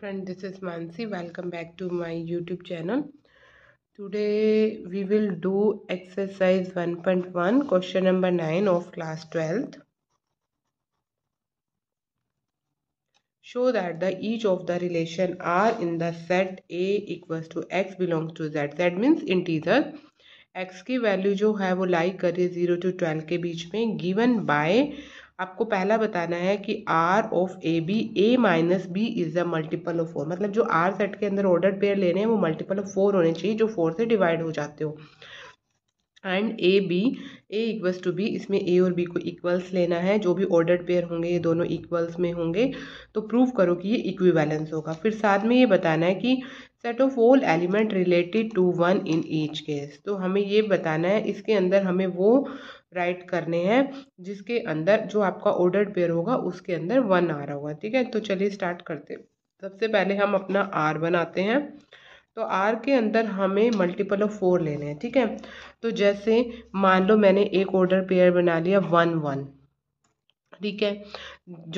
friend this is Mansi welcome back to my youtube channel today we will do exercise 1.1 question number 9 of class 12th show that the each of the relation r in the set a equals to x belongs to z z means integer x की value जो है वो लाई करे 0 to 12 के बीच में given by आपको पहला बताना है कि R of A B A minus B is the multiple of four मतलब जो आर सेट के अंदर ऑर्डर पेयर ले रहे हैं वो मल्टीपल ऑफ फोर होने चाहिए जो फोर से डिवाइड हो जाते हो and A B A equals to B इसमें ए और बी को इक्वल्स लेना है जो भी ऑर्डर पेयर होंगे ये दोनों इक्वल्स में होंगे तो प्रूव करो कि ये इक्वी होगा फिर साथ में ये बताना है कि set of all element related to one in each case तो हमें ये बताना है इसके अंदर हमें वो राइट करने हैं जिसके अंदर जो आपका ऑर्डर्ड पेयर होगा उसके अंदर वन आ रहा होगा ठीक है तो चलिए स्टार्ट करते हैं सबसे पहले हम अपना आर बनाते हैं तो आर के अंदर हमें मल्टीपल ऑफ फोर लेने हैं ठीक है तो जैसे मान लो मैंने एक ऑर्डर पेयर बना लिया वन वन ठीक है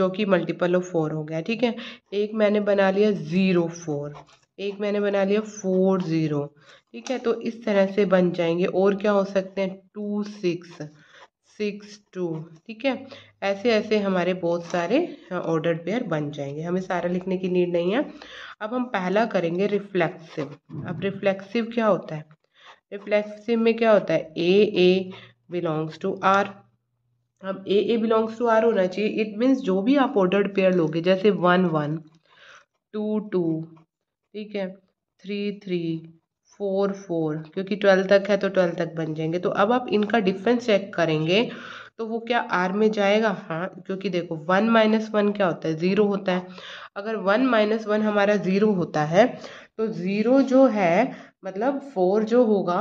जो कि मल्टीपल ऑफ फोर हो गया ठीक है एक मैंने बना लिया ज़ीरो फोर एक मैंने बना लिया फोर ज़ीरो ठीक है तो इस तरह से बन जाएंगे और क्या हो सकते हैं टू सिक्स सिक्स टू ठीक है ऐसे ऐसे हमारे बहुत सारे ऑर्डर हाँ, पेयर बन जाएंगे हमें सारा लिखने की नीड नहीं है अब हम पहला करेंगे रिफ्लेक्सिव अब रिफ्लेक्सिव क्या होता है रिफ्लेक्सिव में क्या होता है A A belongs to R अब A A belongs to R होना चाहिए इट मीन्स जो भी आप ऑर्डर पेयर लोगे जैसे वन वन टू टू ठीक है थ्री थ्री फोर फोर क्योंकि ट्वेल्व तक है तो ट्वेल्व तक बन जाएंगे तो अब आप इनका डिफरेंस चेक करेंगे तो वो क्या आर में जाएगा हाँ क्योंकि देखो वन माइनस वन क्या होता है ज़ीरो होता है अगर वन माइनस वन हमारा ज़ीरो होता है तो ज़ीरो जो है मतलब फोर जो होगा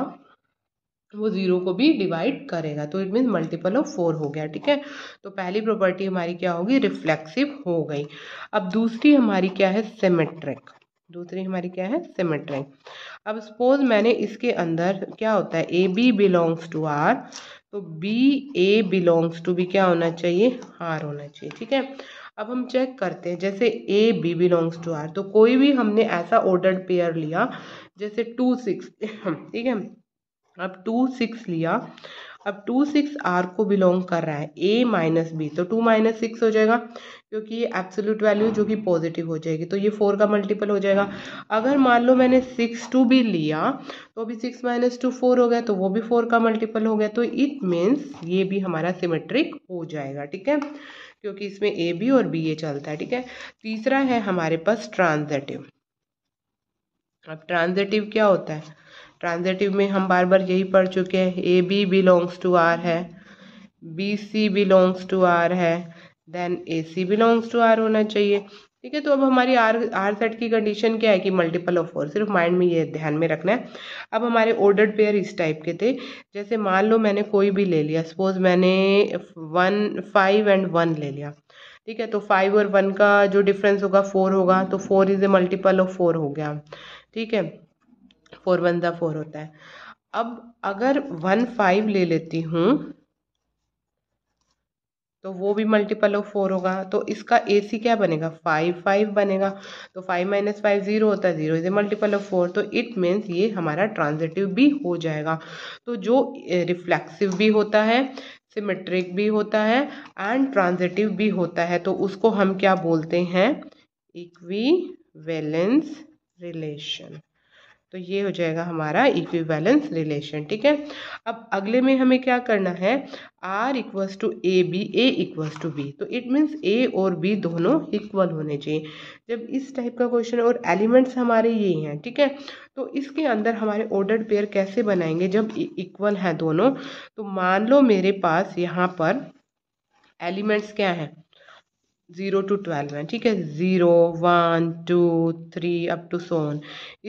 वो ज़ीरो को भी डिवाइड करेगा तो it mean multiple of four हो गया ठीक है तो पहली प्रॉपर्टी हमारी क्या होगी रिफ्लेक्सिव हो गई अब दूसरी हमारी क्या है सिमेट्रिक दूसरी हमारी क्या है सिमेट्रिक अब सपोज मैंने इसके अंदर क्या होता है A B belongs to R तो B A belongs to B क्या होना चाहिए आर होना चाहिए ठीक है अब हम चेक करते हैं जैसे A B belongs to R तो कोई भी हमने ऐसा ऑर्डर्ड पेयर लिया जैसे टू सिक्स ठीक है अब टू सिक्स लिया अब टू सिक्स आर को बिलोंग कर रहा है ए माइनस बी तो टू माइनस सिक्स हो जाएगा क्योंकि ये एब्सोल्यूट वैल्यू जो कि पॉजिटिव हो जाएगी तो ये फोर का मल्टीपल हो जाएगा अगर मान लो मैंने सिक्स टू भी लिया तो भी सिक्स माइनस टू फोर हो गया तो वो भी फोर का मल्टीपल हो गया तो इट मीन्स ये भी हमारा सिमेट्रिक हो जाएगा ठीक है क्योंकि इसमें ए बी और बी ए चलता है ठीक है तीसरा है हमारे पास ट्रांजेटिव अब ट्रांजेटिव क्या होता है ट्रांजेटिव में हम बार बार यही पढ़ चुके हैं a B belongs to R है b c belongs to R है then a c belongs to R होना चाहिए ठीक है तो अब हमारी आर आर सेट की कंडीशन क्या है कि मल्टीपल ऑफ फोर सिर्फ माइंड में ये ध्यान में रखना है अब हमारे ऑर्डर्ड पेयर इस टाइप के थे जैसे मान लो मैंने कोई भी ले लिया सपोज मैंने वन फाइव एंड वन ले लिया ठीक है तो फाइव और वन का जो डिफरेंस होगा फोर होगा तो four is a multiple of four हो गया ठीक है फोर वन ज़ा फोर होता है अब अगर वन फाइव ले लेती हूँ तो वो भी मल्टीपल ऑफ फोर होगा तो इसका ए सी क्या बनेगा फाइव फाइव बनेगा तो फाइव माइनस फाइव जीरो होता है zero is a multiple of four तो इट मीन्स ये हमारा ट्रांजिटिव भी हो जाएगा तो जो रिफ्लेक्सिव भी होता है सिमेट्रिक भी होता है एंड ट्रांजिटिव भी होता है तो उसको हम क्या बोलते हैं इक्वी वैलेंस रिलेशन तो ये हो जाएगा हमारा इक्विवेलेंस रिलेशन ठीक है अब अगले में हमें क्या करना है R equals to a B A equals to b तो इट मीन्स ए और बी दोनों इक्वल होने चाहिए जब इस टाइप का क्वेश्चन और एलिमेंट्स हमारे ये हैं ठीक है तो इसके अंदर हमारे ऑर्डर्ड पेयर कैसे बनाएंगे जब इक्वल e- हैं दोनों तो मान लो मेरे पास यहाँ पर एलिमेंट्स क्या हैं ज़ीरो टू ट्वेल्व हैं ठीक है zero one two three up to so on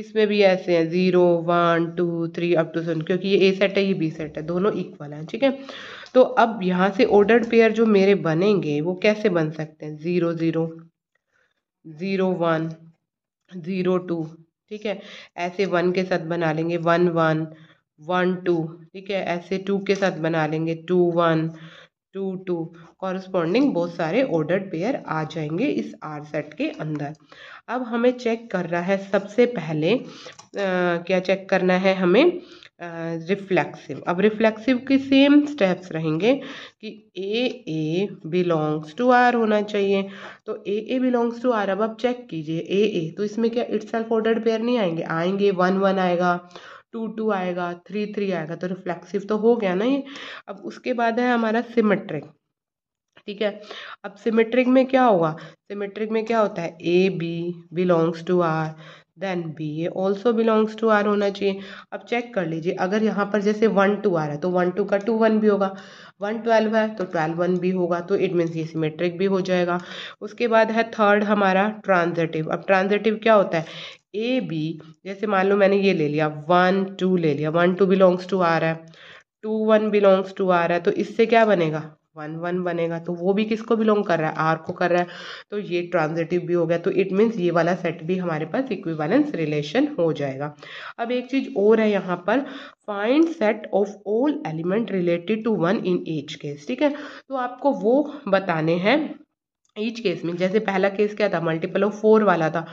इसमें भी ऐसे हैं zero one two three up to so on क्योंकि ये ए सेट है ये बी सेट है दोनों इक्वल हैं ठीक है तो अब यहाँ से ऑर्डर्ड पेयर जो मेरे बनेंगे वो कैसे बन सकते हैं zero zero zero one zero two ठीक है ऐसे वन के साथ बना लेंगे वन वन वन टू ठीक है ऐसे टू के साथ बना लेंगे two one two two corresponding बहुत सारे ऑर्डर पेयर आ जाएंगे इस आर सेट के अंदर अब हमें चेक कर रहा है सबसे पहले आ, क्या चेक करना है हमें रिफ्लेक्सिव अब रिफ्लेक्सिव के सेम स्टेप्स रहेंगे कि a A belongs to R होना चाहिए तो a A belongs to R अब आप चेक कीजिए ए ए तो इसमें क्या इट्स सेल्फ पेयर नहीं आएंगे आएंगे वन वन आएगा टू टू आएगा थ्री थ्री आएगा तो रिफ्लेक्सिव तो हो गया ना ये अब उसके बाद है हमारा सिमेट्रिक ठीक है अब सिमेट्रिक में क्या होगा सिमेट्रिक में क्या होता है A B belongs to R then b a also belongs to R होना चाहिए अब चेक कर लीजिए अगर यहाँ पर जैसे वन टू आर है तो वन टू का टू वन भी होगा वन ट्वेल्व है तो ट्वेल्व वन भी होगा तो इट मीन्स ये सिमेट्रिक भी हो जाएगा उसके बाद है थर्ड हमारा ट्रांजेटिव अब ट्रांजेटिव क्या होता है ए बी जैसे मान लो मैंने ये ले लिया वन टू ले लिया वन टू बिलोंग्स टू आ रहा है टू वन बिलोंग्स टू आ रहा है तो इससे क्या बनेगा वन वन बनेगा तो वो भी किसको बिलोंग कर रहा है आर को कर रहा है तो ये ट्रांजिटिव भी हो गया तो इट मीन्स ये वाला सेट भी हमारे पास इक्विवेलेंस रिलेशन हो जाएगा अब एक चीज़ और है यहाँ पर find set of all element related to one in each case ठीक है तो आपको वो बताने हैं ईच केस में जैसे पहला केस क्या था मल्टीपल ऑफ फोर वाला था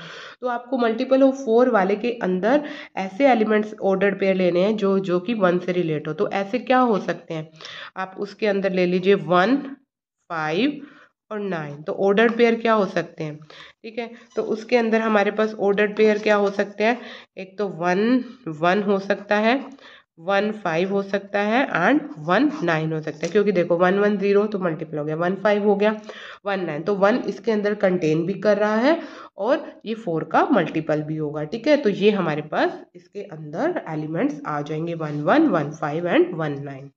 तो आपको मल्टीपल ऑफ फोर वाले के अंदर ऐसे एलिमेंट्स ऑर्डर पेयर लेने हैं जो जो कि वन से रिलेट हो तो ऐसे क्या हो सकते हैं आप उसके अंदर ले लीजिए वन फाइव और नाइन तो ऑर्डर पेयर क्या हो सकते हैं ठीक है तो उसके अंदर हमारे पास ऑर्डर पेयर क्या हो सकते हैं एक तो वन वन हो सकता है वन फाइव हो सकता है एंड वन नाइन हो सकता है क्योंकि देखो वन वन जीरो तो मल्टीपल हो गया वन फाइव हो गया वन नाइन तो वन इसके अंदर कंटेन भी कर रहा है और ये फोर का मल्टीपल भी होगा ठीक है तो ये हमारे पास इसके अंदर एलिमेंट्स आ जाएंगे one one one five and one nine